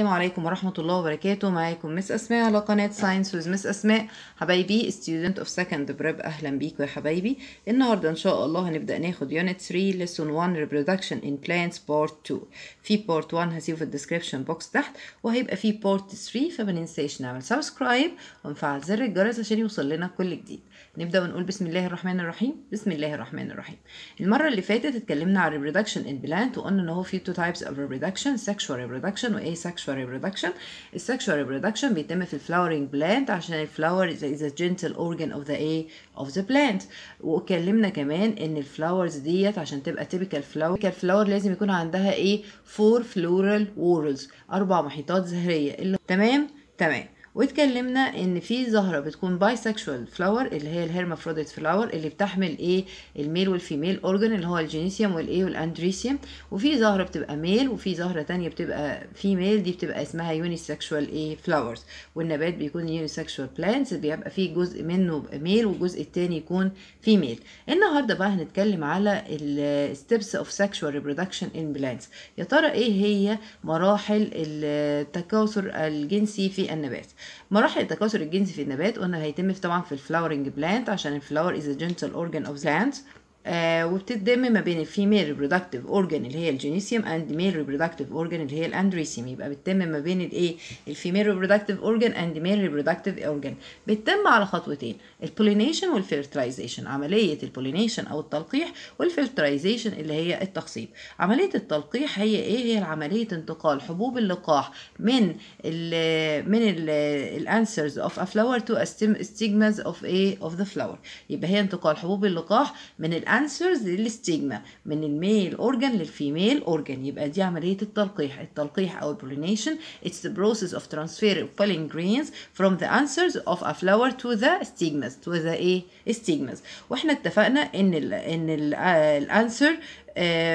السلام عليكم ورحمة الله وبركاته معاكم مس أسماء على قناة ساينس ويز مس أسماء حبايبي student اوف سكند بريب أهلا بيكم يا حبايبي النهاردة إن شاء الله هنبدأ ناخد يونت 3 ليسون 1 reproduction in plants بارت 2 في بارت 1 هسيبه في الديسكربشن بوكس تحت وهيبقى في بارت 3 فمننساش نعمل سبسكرايب ونفعل زر الجرس عشان يوصل لنا كل جديد نبدا ونقول بسم الله الرحمن الرحيم بسم الله الرحمن الرحيم المره اللي فاتت اتكلمنا عن reproduction in plant وقلنا ان هو في تو تايبس of reproduction sexual reproduction و asexual reproduction السexual reproduction بيتم في flowering plant عشان الفلاور is a gentle organ of the a of the plant واتكلمنا كمان ان الفلاورز ديت عشان تبقى typical flower typical flower لازم يكون عندها ايه four floral whorls اربع محيطات زهريه اللي تمام تمام واتكلمنا ان في زهره بتكون بايسكشوال فلاور اللي هي الهيرمافروديت فلاور اللي بتحمل ايه الميل والفيميل اورجن اللي هو الجينيسيوم والايه والاندريسيوم وفي زهره بتبقى ميل وفي زهره تانية بتبقى فيميل دي بتبقى اسمها يونيسكشوال ايه فلاورز والنبات بيكون يونيسكشوال بلانتس بيبقى فيه جزء منه ميل والجزء التاني يكون فيميل النهارده بقى هنتكلم على الستبس اوف سكشوال ريبرودكشن ان بلانتس يا ترى ايه هي مراحل التكاثر الجنسي في النبات مراحل التكاثر الجنسي في النبات قلنا هيتم في طبعا في الفلاورنج بلانت عشان الفلاور از جنتل اورجان اوف بلانت آه وبتتضم ما بين الفيميل ريبرودكتيف اورجان اللي هي الجينيسيوم اند ميل ريبرودكتيف اورجان اللي هي الاندريسيوم يبقى بتتم ما بين الايه الفيميل ريبرودكتيف اورجان اند ميل ريبرودكتيف اورجان بتتم على خطوتين البولينيشن والفيرتلايزيشن عمليه البولينيشن او التلقيح والفلترايزيشن اللي هي التخصيب عمليه التلقيح هي ايه هي عمليه انتقال حبوب اللقاح من الـ من الانسرز اوف ا فلاور تو استيجماز اوف ايه اوف ذا فلاور يبقى هي انتقال حبوب اللقاح من الـ answers للستيجما من الميل اورجان للفيميل اورجان يبقى دي عمليه التلقيح التلقيح او البولينيشن اتس ذا بروسيس اوف ترانسفير اوف pollen grains from the answers of a flower to the stigmas to the ايه stigmas واحنا اتفقنا ان الـ ان الانسر آه،,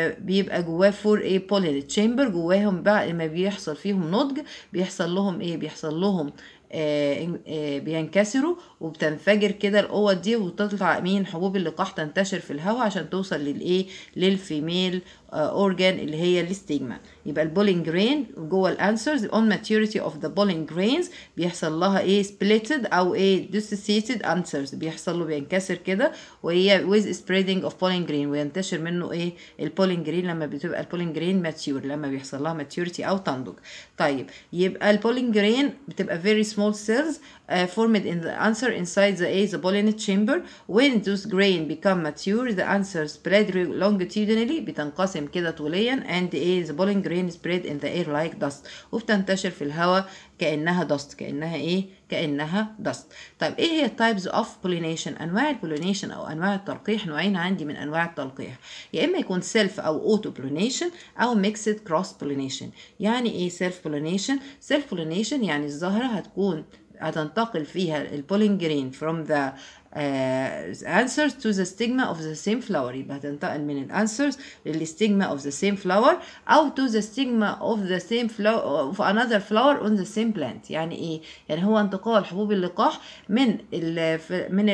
آه بيبقى جواه فور ايه بولين تشامبر جواهم بعد ما بيحصل فيهم نضج بيحصل لهم ايه بيحصل لهم آه، آه، بينكسروا وبتنفجر كده الاوض دي وتطلع مين حبوب اللقاح تنتشر في الهواء عشان توصل للايه للفيميل Uh, organ اللي هي الاستيجما يبقى البولينج جرين جوه الانسرز on maturity of the pollen grains بيحصل لها ايه splitted او ايه dissociated answers بيحصل له بينكسر كده وهي with spreading of pollen grain وينتشر منه ايه البولين جرين لما بتبقى البولين جرين ماتيور لما بيحصل لها maturity او تنضج طيب يبقى البولين جرين بتبقى very small cells uh, formed in the answer inside the a the pollen chamber when those grain become mature the answer spread longitudinally بتنقسم بتنقسم كده طوليا and is pulling green spread in the air like dust وبتنتشر في الهواء كأنها dust كأنها ايه كأنها dust طيب ايه هي types of pollination انواع البولينيشن او انواع التلقيح نوعين عندي من انواع التلقيح يا اما يكون self او auto pollination او mixed cross pollination يعني ايه self pollination self pollination يعني الزهرة هتكون هتنتقل فيها البولين جرين from the آه، answers to the stigma of the same flower يبقى هتنتقل من الانسرز للستيجما of the same flower او to the stigma of the same flower of another flower on the same plant يعني ايه يعني هو انتقال حبوب اللقاح من ال من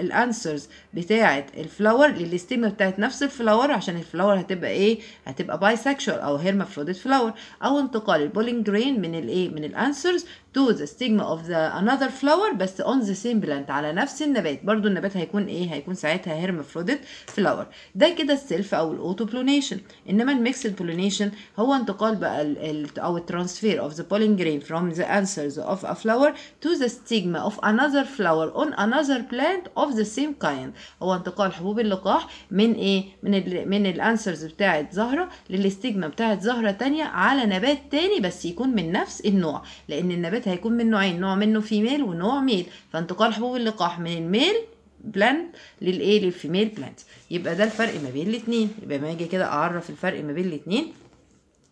الانسرز بتاعه الفلاور للستيجما بتاعه نفس الفلاور عشان الفلاور هتبقى ايه هتبقى بايسكشوال او هيرمافروديت فلاور او انتقال البولينج جرين من الايه من الانسرز to the stigma of the another flower بس on the same plant على نفس النبات برضو النبات هيكون ايه هيكون ساعتها هيرمفروديت فلاور ده كده السيلف او الاوتو بلونيشن انما الميكس بلونيشن هو انتقال بقى الـ الـ او الترانسفير اوف ذا بولين جرين فروم ذا انسرز اوف ا فلاور تو ذا ستيجما اوف انذر فلاور اون انذر بلانت اوف ذا سيم كايند هو انتقال حبوب اللقاح من ايه من الـ من الانسرز بتاعه زهره للاستيجما بتاعه زهره تانية على نبات تاني بس يكون من نفس النوع لان النبات هيكون من نوعين نوع منه فيميل ونوع ميل فانتقال حبوب اللقاح من من ميل بلاند للايه للفيميل بلاند يبقى ده الفرق ما بين الاثنين يبقى ما اجي كده اعرف الفرق ما بين الاثنين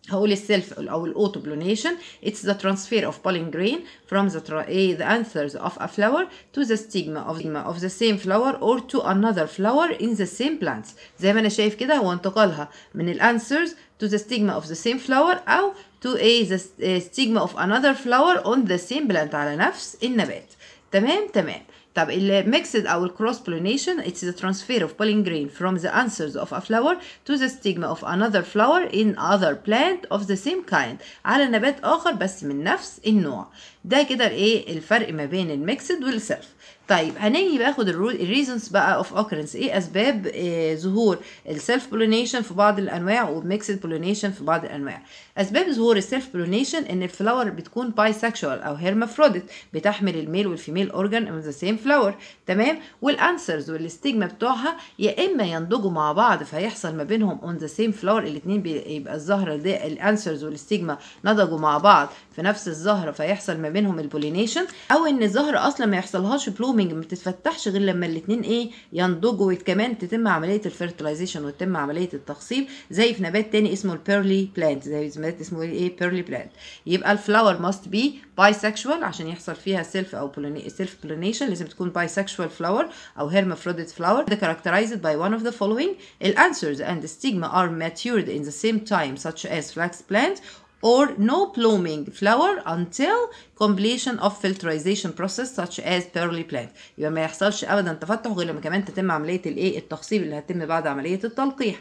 هقول السيلف او الاوتو بلونيشن اتس ذا ترانسفير اوف pollen grain from the ذا انثرز اوف ا فلاور تو ذا ستيجما اوف the, of the same flower or to another flower in the same plants زي ما انا شايف كده هو انتقالها من الانثرز تو ذا ستيجما اوف ذا سيم فلاور او تو a ذا ستيجما اوف انذر فلاور اون ذا سيم بلانت على نفس النبات تمام تمام طب الميكسد او cross pollination it's the transfer of pollen grain from the anthers of a flower to the stigma of another flower in other plant of the same kind على نبات اخر بس من نفس النوع ده كده الايه الفرق ما بين الميكسد والسيلف طيب هنيجي باخد الريزونز بقى اوف اوكرنس ايه اسباب آه، ظهور السيلف بولينيشن في بعض الانواع والميكسد بولينيشن في بعض الانواع اسباب ظهور السيلف بولينيشن ان الفلاور بتكون باي سكشوال او هيرمافروديت بتحمل الميل والفيميل اورجان ان ذا سيم فلاور تمام والانسرز والستيجما بتوعها يا اما ينضجوا مع بعض فيحصل ما بينهم اون ذا سيم فلاور الاثنين بيبقى الزهره دي الانسرز والستيجما نضجوا مع بعض في نفس الزهره فيحصل ما بينهم البولينيشن او ان الزهره اصلا ما يحصلهاش بلوم بلومنج ما بتتفتحش غير لما الاثنين ايه ينضجوا وكمان تتم عمليه الفيرتلايزيشن وتتم عمليه التخصيب زي في نبات تاني اسمه البيرلي بلانت زي نبات اسمه ايه بيرلي إيه، بلانت يبقى الفلاور ماست بي بايسكشوال عشان يحصل فيها سيلف او سيلف بولينيشن لازم تكون بايسكشوال فلاور او هيرمافروديت فلاور ذا characterized by one of the following الانسرز and the stigma are matured in the same time such as flax plant or no blooming flower until completion of filtration process such as pearly plant يبقى ما يحصلش ابدا تفتح غير لما كمان تتم عمليه الايه التخصيب اللي هتتم بعد عمليه التلقيح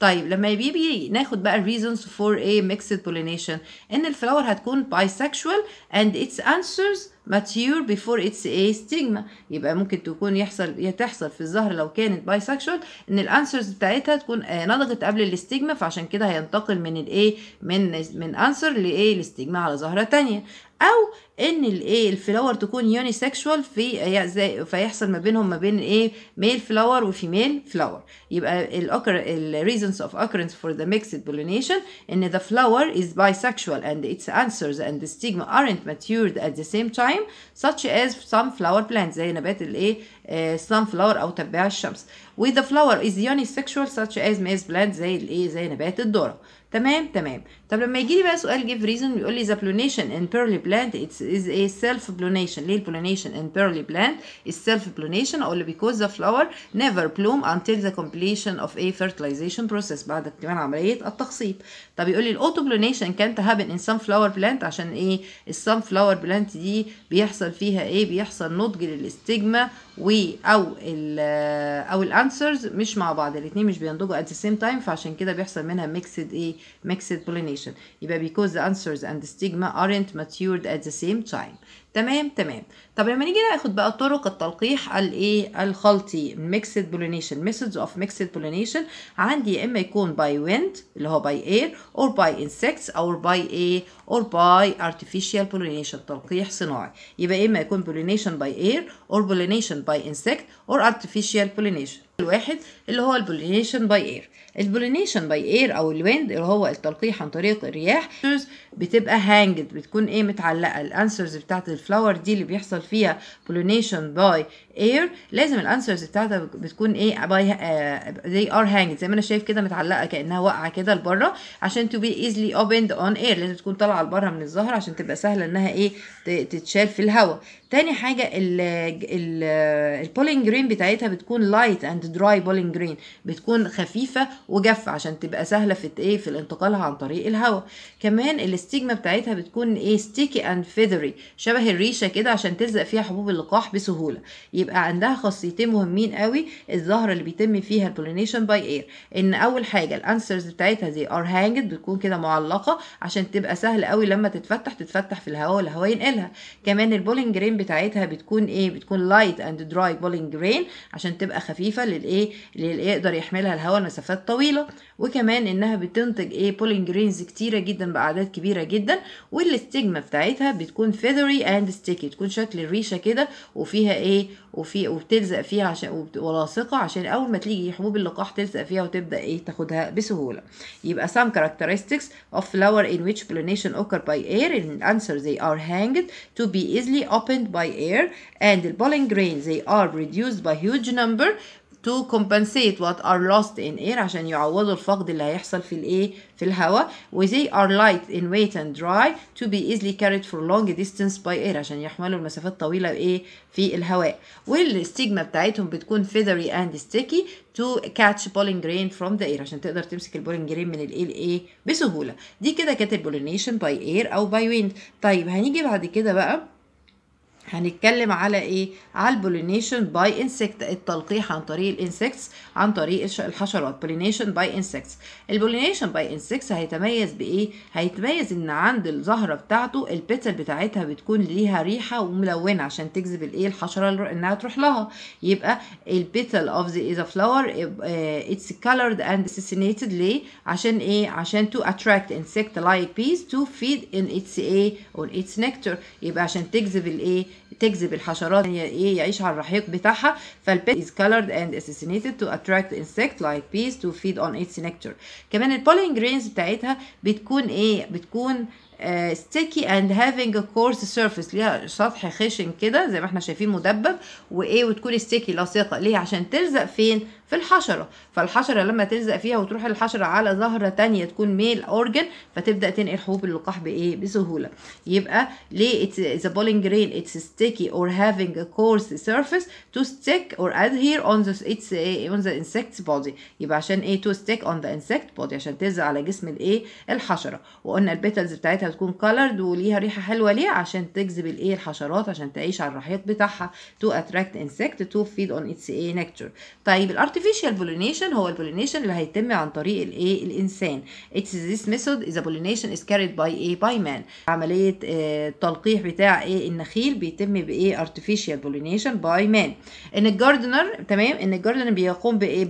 طيب لما بيبي ناخد بقى reasons for a mixed pollination ان الفلاور هتكون bisexual and its answers mature before it's a stigma يبقى ممكن تكون يحصل يتحصل في الظهر لو كانت بايسكشوال ان الانسرز بتاعتها تكون آه، نضجت قبل الاستيجما فعشان كده هينتقل من الايه من من انسر لايه الاستيجما على ظهره تانية او ان الايه الفلاور تكون يوني سيكشوال في زي فيحصل ما بينهم ما بين ايه ميل فلاور وفيميل فلاور يبقى الاكر الريزونز اوف occurrence فور ذا mixed pollination ان the flower is bisexual and its answers and the stigma aren't matured at the same time such as sunflower plants زي نبات الايه sunflower او تباع الشمس with the flower is unisexual such as maize plant زي الايه زي نبات الذره تمام تمام طب لما يجي لي بقى سؤال جيف ريزون بيقول لي the pollination in pearly plant it is a self pollination ليه pollination in pearly plant is self pollination اقول له because the flower never bloom until the completion of a fertilization process بعد اكتمال عمليه التخصيب طب يقول لي الاوتو pollination كانت happen in sunflower plant عشان ايه السنفلاور بلانت دي بيحصل فيها ايه بيحصل نضج للاستجما و او ال او الانسرز مش مع بعض الاثنين مش بينضجوا at the same time فعشان كده بيحصل منها mixed ايه mixed pollination question يبقى because the answers and the stigma aren't matured at the same time تمام تمام طب لما نيجي ناخد بقى طرق التلقيح الايه الخلطي mixed pollination methods of mixed pollination عندي يا اما يكون by wind اللي هو by air or by insects or by a or by artificial pollination تلقيح صناعي يبقى اما يكون pollination by air or pollination by insect or artificial pollination الواحد اللي هو البولينيشن باي اير البولينيشن باي اير او الويند اللي هو التلقيح عن طريق الرياح بتبقى هانجد بتكون ايه متعلقه الانسرز بتاعت الفلاور دي اللي بيحصل فيها بولينيشن باي اير لازم الانسرز بتاعتها بتكون ايه باي زي ار هانجد زي ما انا شايف كده متعلقه كانها واقعه كده لبره عشان تو بي ايزلي اوبند اون اير لازم تكون طالعه لبره من الظهر عشان تبقى سهله انها ايه تتشال في الهواء تاني حاجة البولينج جرين بتاعتها بتكون لايت اند دراي بولينج جرين بتكون خفيفة وجافة عشان تبقى سهلة في ايه في الانتقالها عن طريق الهواء كمان الاستيجما بتاعتها بتكون ايه ستيكي اند فيذري شبه الريشة كده عشان تلزق فيها حبوب اللقاح بسهولة يبقى عندها خاصيتين مهمين قوي الزهرة اللي بيتم فيها البولينيشن باي اير ان اول حاجة الانسرز بتاعتها زي ار هانجد بتكون كده معلقة عشان تبقى سهل قوي لما تتفتح تتفتح في الهواء والهواء ينقلها كمان البولينج جرين بتاعتها بتكون ايه بتكون لايت اند دراي بولينج رين عشان تبقى خفيفه للايه اللي يقدر يحملها الهواء لمسافات طويله وكمان انها بتنتج ايه بولين جرينز كتيره جدا باعداد كبيره جدا والاستجمه بتاعتها بتكون فيذري اند ستيكي تكون شكل الريشه كده وفيها ايه وفي وبتلزق فيها عشان ولاصقه عشان اول ما تيجي حبوب اللقاح تلزق فيها وتبدا ايه تاخدها بسهوله يبقى some characteristics of flower in which pollination occur by air ان answer they are hanged to be easily opened by air and the pollen grains they are reduced by huge number to compensate what are lost in air عشان يعوضوا الفقد اللي هيحصل في الايه في الهواء و they are light in weight and dry to be easily carried for long distance by air عشان يحملوا المسافات طويله ايه في الهواء والستيجما بتاعتهم بتكون feathery and sticky to catch pollen grain from the air عشان تقدر تمسك البولين جرين من الايه الايه بسهوله دي كده كانت البولينيشن باي اير او باي ويند طيب هنيجي بعد كده بقى هنتكلم على ايه على البولينيشن باي انسكت التلقيح عن طريق الانسكتس عن طريق الحشرات بولينيشن باي انسكتس البولينيشن باي انسكتس هيتميز بايه هيتميز ان عند الزهره بتاعته البتل بتاعتها بتكون ليها ريحه وملونه عشان تجذب الايه الحشره انها تروح لها يبقى البتل اوف ذا ا فلاور اتس colored اند سيسينيتد ليه عشان ايه عشان تو اتراكت انسكت لايك بيز تو فيد ان اتس ايه اون اتس nectar يبقى عشان تجذب الايه تجذب الحشرات هي ايه يعيش على الرحيق بتاعها فالبيت is colored and assassinated to attract insect like bees to feed on its nectar كمان البولين جرينز بتاعتها بتكون ايه بتكون آه، sticky and having a coarse surface ليها سطح خشن كده زي ما احنا شايفين مدبب وايه وتكون sticky لاصقه ليه عشان تلزق فين في الحشرة فالحشرة لما تلزق فيها وتروح الحشرة على زهرة تانية تكون ميل أورجن فتبدأ تنقل حبوب اللقاح بإيه بسهولة يبقى ليه it's, the pollen grain it's sticky or having a coarse surface to stick or adhere on the it's on the insect's body يبقى عشان إيه to stick on the insect body عشان تلزق على جسم الإيه الحشرة وقلنا البيتلز بتاعتها تكون colored وليها ريحة حلوة ليه عشان تجذب الإيه الحشرات عشان تعيش على الرحيق بتاعها to attract insect to feed on its ايه nectar طيب الأرض artificial pollination هو البولينيشن اللي هيتم عن طريق الايه الانسان it is this method is a pollination is carried by a by man عملية التلقيح آه، بتاع ايه النخيل بيتم بايه artificial pollination by man ان الجاردنر تمام ان الجاردنر بيقوم بايه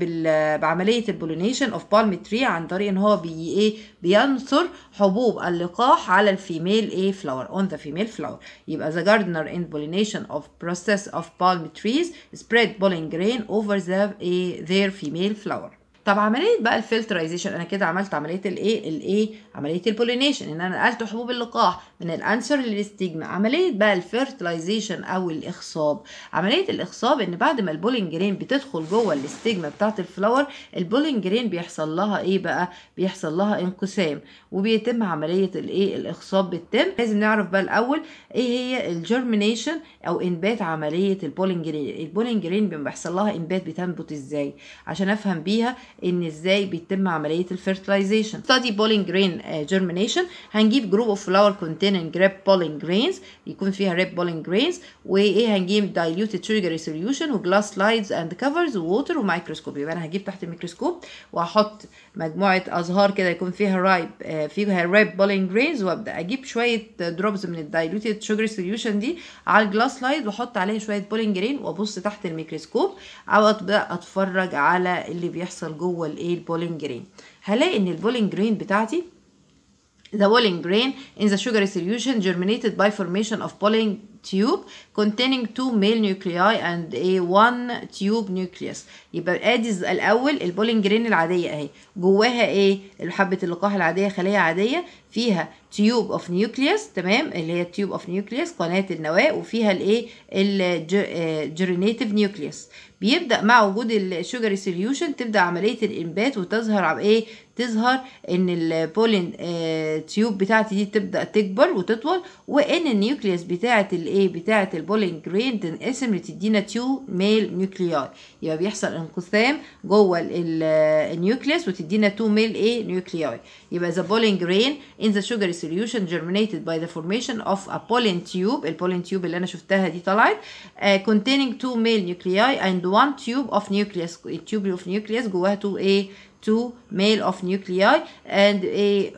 بعملية البولينيشن اوف palm tree عن طريق ان هو بي ايه بينثر حبوب اللقاح على الفيميل ايه فلاور on the female flower as a gardener in pollination of process of palm trees spread pollen grain over the a, eh, their female flower طب عمليه بقى الفلترايزيشن انا كده عملت عمليه الايه الايه عمليه البولينيشن ان انا نقلت حبوب اللقاح من الانسر للاستجما عمليه بقى الفيرتلايزيشن او الاخصاب عمليه الاخصاب ان بعد ما البولين جرين بتدخل جوه الاستجما بتاعه الفلاور البولين جرين بيحصل لها ايه بقى بيحصل لها انقسام وبيتم عمليه الايه الاخصاب بتتم لازم نعرف بقى الاول ايه هي الجرمينيشن او انبات عمليه البولين جرين البولين جرين بيحصل لها انبات بتنبت ازاي عشان افهم بيها ان ازاي بيتم عمليه الفيرتلايزيشن ستادي بولينج جرين جيرمينيشن هنجيب جروب اوف فلاور كونتيننج ريب بولينج جرينز يكون فيها ريب بولينج جرينز وايه هنجيب دايليوتد شوجر سوليوشن وجلاس سلايدز اند كفرز ووتر ومايكروسكوب يبقى انا هجيب تحت الميكروسكوب واحط مجموعه ازهار كده يكون فيها رايب uh, فيها ريب بولينج جرينز وابدا اجيب شويه دروبز من الدايلوتد شوجر سوليوشن دي على الجلاس سلايد واحط عليها شويه بولينج جرين وابص تحت الميكروسكوب او ابدا اتفرج على اللي بيحصل جوه جوه الايه البولينج جرين هلاقي ان البولينج جرين بتاعتي The pollen grain in the sugar solution germinated by formation of pollen tube containing two male nuclei and a one tube nucleus يبقى ادي الاول البولين جرين العاديه اهي جواها ايه حبه اللقاح العاديه خليه عاديه فيها تيوب اوف nucleus تمام اللي هي tube اوف nucleus قناه النواه وفيها الايه الجرينيتيف نيوكليوس آه، بيبدأ مع وجود الشوجر سوليوشن تبدأ عملية الإنبات وتظهر ايه تظهر ان البولين تيوب آه، بتاعتي دي تبدا تكبر وتطول وان النيوكليوس بتاعه الايه بتاعه البولين جرين تنقسم لتدينا تو ميل نيوكلياي يبقى بيحصل انقسام جوه النيوكليوس آه، وتدينا تو ميل ايه نيوكلياي يبقى ذا بولين جرين ان ذا شوجر سوليوشن جيرمينيتد باي ذا فورميشن اوف ا بولين تيوب البولين تيوب اللي انا شفتها دي طلعت كونتيننج تو ميل male اند وان تيوب اوف نيوكليس تيوب اوف نيوكليس جواها تو ايه تو ميل اوف نيوكلياي اند ايه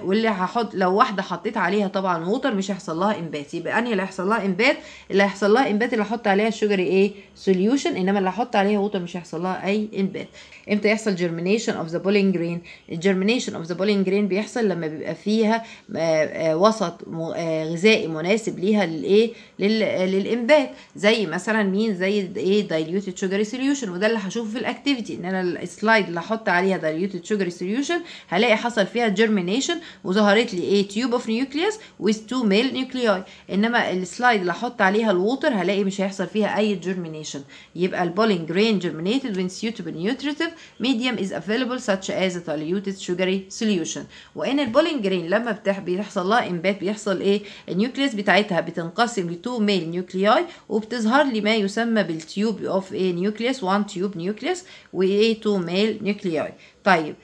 واللي هحط لو واحده حطيت عليها طبعا ووتر مش هيحصل لها انبات يبقى انهي اللي هيحصل لها انبات اللي هيحصل لها انبات اللي هحط عليها شجر ايه سوليوشن انما اللي هحط عليها ووتر مش هيحصل لها اي انبات امتى يحصل germination of the pollen grain الجرمينيشن اوف ذا pollen grain بيحصل لما بيبقى فيها آه، آه، وسط آه، غذائي مناسب ليها للايه للانبات زي مثلا مين زي ايه diluted sugar solution وده اللي هشوفه في الاكتيفيتي ان انا السلايد اللي هحط عليها diluted sugar solution هلاقي حصل فيها germination وظهرت لي ايه tube of nucleus with two male nuclei انما السلايد اللي هحط عليها الووتر هلاقي مش هيحصل فيها اي germination يبقى البولين جرين germinated when suitable nutritive medium is available such as a diluted sugary solution وان جرين لما بتح بيحصل لها انبات بيحصل ايه النيوكليس بتاعتها بتنقسم لتو ميل نيوكلياي وبتظهر لي ما يسمى بالتيوب اوف ايه نيوكليس وان تيوب نيوكليس وايه تو ميل نيوكلياي طيب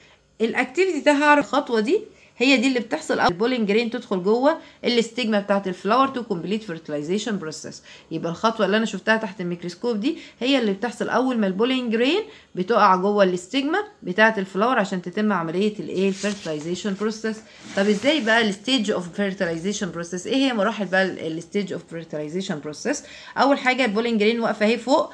الاكتيفيتي ده هعرف الخطوه دي هي دي اللي بتحصل اول البولين جرين تدخل جوه الاستجما بتاعت الفلاور تو كومبليت فيرتلايزيشن بروسيس يبقى الخطوه اللي انا شفتها تحت الميكروسكوب دي هي اللي بتحصل اول ما البولين جرين بتقع جوه الاستجما بتاعت الفلاور عشان تتم عمليه الايه الفيرتلايزيشن بروسيس طب ازاي بقى الستيج اوف فيرتلايزيشن بروسيس ايه هي مراحل بقى الستيج اوف فيرتلايزيشن بروسيس اول حاجه البولين جرين واقفه اهي فوق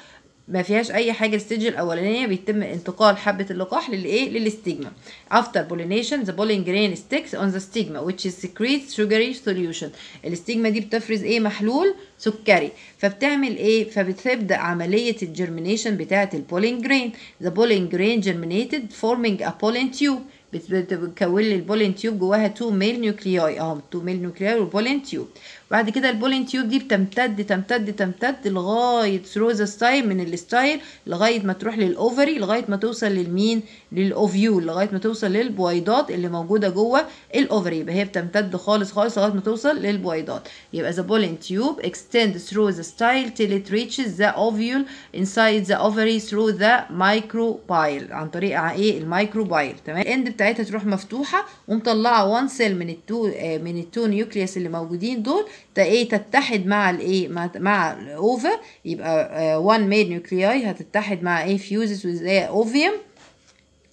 ما فيهاش اي حاجه الستيج الاولانيه بيتم انتقال حبه اللقاح للايه للاستيجما after pollination the pollen grain sticks on the stigma which is secretes sugary solution الاستيجما دي بتفرز ايه محلول سكري فبتعمل ايه فبتبدا عمليه الجرمينيشن بتاعه البولين جرين the pollen grain germinated forming a pollen tube بتكون لي البولين تيوب جواها تو ميل نيوكلياي اهو تو ميل نيوكلياي والبولين تيوب بعد كده البولين تيوب دي بتمتد تمتد تمتد لغايه ثرو ذا ستايل من الستايل لغايه ما تروح للاوفري لغايه ما توصل للمين للاوفيول لغايه ما توصل للبويضات اللي موجوده جوه الاوفري يبقى هي بتمتد خالص خالص لغايه ما توصل للبويضات يبقى ذا بولين تيوب ثرو ذا ستايل تيل ات ريتشز ذا اوفيول انسايد ذا اوفري ثرو ذا مايكرو بايل عن طريق ايه المايكروبايل تمام بتاعتها تروح مفتوحه ومطلعه وان سيل من التو آه، من التو نيوكليس اللي موجودين دول ايه تتحد مع الايه مع الاوفا يبقى وان ميد نيوكلياي هتتحد مع ايه فيوزز وازاي اوفيوم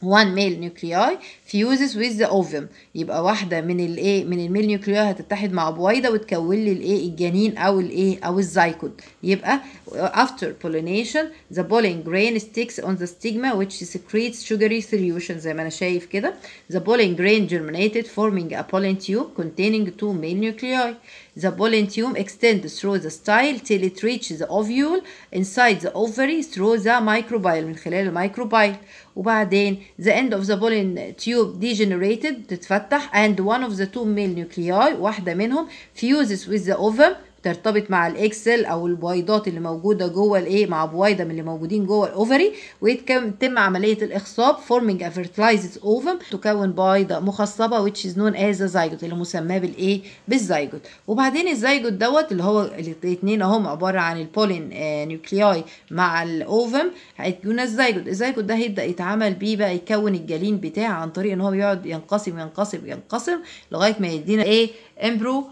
one male nuclei fuses with the ovum يبقى واحدة من الايه من الميل نيوكلياي هتتحد مع بويضة وتكون لي الايه الجنين او الايه او الزايكود. يبقى after pollination the pollen grain sticks on the stigma which secretes sugary solution زي ما انا شايف كده the pollen grain germinated forming a pollen tube containing two male nuclei the pollen tube extends through the style till it reaches the ovule inside the ovary through the microbial من خلال الميكروبايل وبعدين the end of the pollen tube degenerated بتتفتح and one of the two male nuclei واحدة منهم fuses with the ovum ترتبط مع الاكسل او البويضات اللي موجوده جوه الايه مع بويضه من اللي موجودين جوه الاوفري ويتم عمليه الاخصاب فورمينج a اوفم تكون بويضه مخصبه which is known as a zygote اللي مسماه بالايه بالزيجوت وبعدين الزيجوت دوت اللي هو الاثنين اهم عباره عن البولين آه نيوكلياي مع الاوفم هيكون الزيجوت الزيجوت ده هيبدا يتعمل بيه بقى يكون الجلين بتاعه عن طريق ان هو بيقعد ينقسم ينقسم ينقسم لغايه ما يدينا ايه امبرو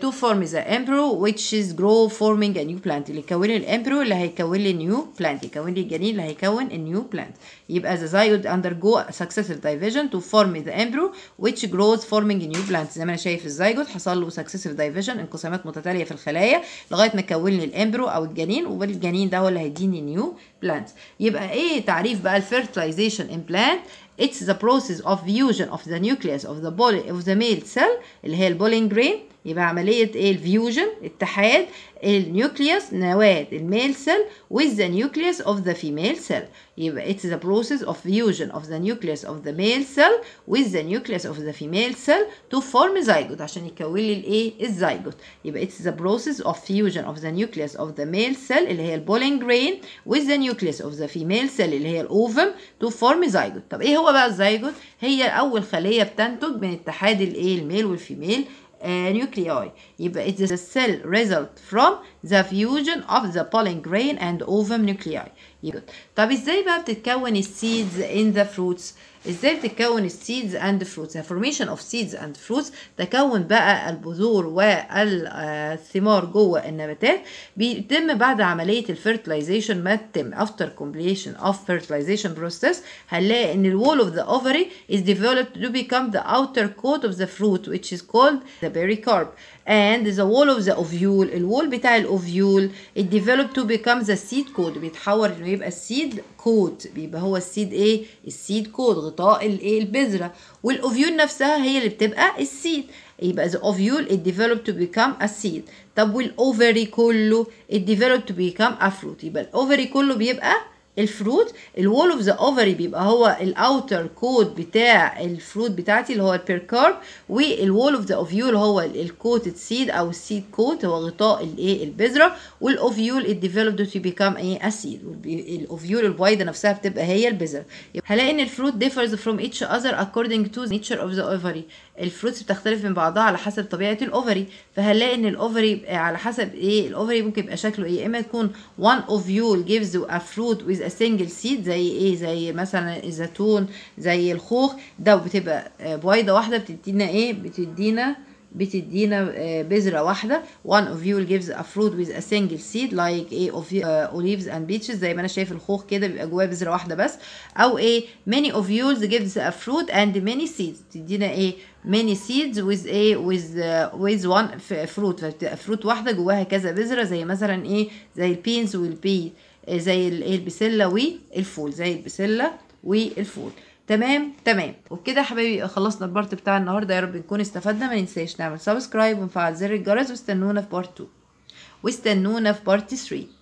تو فورم ذا امبرو which is grow forming a new plant اللي يكون لي الامبرو اللي هيكون لي نيو بلانت يكون لي الجنين اللي هيكون النيو بلانت يبقى the zygote اندرجو سكسسيف ديفيجن to form the embryo which grows forming a new plant زي ما انا شايف الزايجوت حصل له سكسسيف ديفيجن انقسامات متتاليه في الخلايا لغايه ما يكون لي الامبرو او الجنين والجنين ده هو اللي هيديني نيو بلانت يبقى ايه تعريف بقى الفيرتلايزيشن بلانت It's the process of fusion of the nucleus of the, of the male cell اللي هي البولينج grain يبقى عملية ايه الفيوجن اتحاد النيوكليوس نواة الميل سيل with the nucleus of the female cell يبقى it's the process of fusion of the nucleus of the male cell with the nucleus of the female cell to form zygote عشان يكون لي الايه الزيجوت يبقى it's the process of fusion of the nucleus of the male cell اللي هي البولين جرين with the nucleus of the female cell اللي هي الاوفم to form zygote طب ايه هو بقى الزيجوت هي اول خلية بتنتج من اتحاد الايه الميل والفيميل nuclei it is the cell result from the fusion of the pollen grain and ovum nuclei يبقى. طب ازاي بقى بتتكون seeds in the fruits ازاي بتتكون السيدز اند فروتس فورميشن اوف سيدز اند فروتس تكون بقى البذور والثمار جوه النباتات بيتم بعد عمليه الفيرتلايزيشن ما تتم after completion of fertilization process هنلاقي ان الوول اوف ذا ovary is developed to become the outer coat of the fruit which is called the pericarp and the wall of the ovule the wall بتاع ovule, it developed to become the seed coat بيتحور إنه يبقى seed coat بيبقى هو seed إيه seed coat غطاء الإيه البذرة والأوفيول نفسها هي اللي بتبقى seed يبقى the ovule it developed to become a seed طب والأوفري كله it developed to become a fruit يبقى الأوفري كله بيبقى الفروت الوول اوف ذا اوفري بيبقى هو الاوتر كود بتاع الفروت بتاعتي اللي هو البيركارب والوول اوف ذا اوفيول هو الكوتد سيد او السيد كوت هو غطاء الايه البذره والاوفيول الديفلوبد تو بيكام ايه اسيد الاوفيول البويضه نفسها بتبقى هي البذره هلاقي ان الفروت ديفرز فروم ايتش اذر اكوردنج تو نيتشر اوف ذا اوفري الفروتس بتختلف من بعضها على حسب طبيعه الاوفري فهنلاقي ان الاوفري آه، على حسب ايه الاوفري ممكن يبقى شكله ايه اما تكون one ovule gives a fruit with a single seed زي ايه زي مثلا الزيتون زي الخوخ ده بتبقى آه، بويضه واحده بتدينا ايه بتدينا بتدينا آه، بذرة واحدة one of you gives a fruit with a single seed like a of uh, olives and peaches زي ما انا شايف الخوخ كده بيبقى جواه بذرة واحدة بس او a many of you gives a fruit and many seeds تدينا ايه many seeds with a with uh, with one fruit فبتبقى فروت واحدة جواها كذا بذرة زي مثلا ايه زي البينز والبي زي البسلة والفول زي البسلة والفول تمام تمام وبكده يا حبايبي يبقى خلصنا البارت بتاع النهارده يا رب نكون استفدنا ما ننساش نعمل سبسكرايب ونفعل زر الجرس واستنونا في بارت 2 واستنونا في بارت 3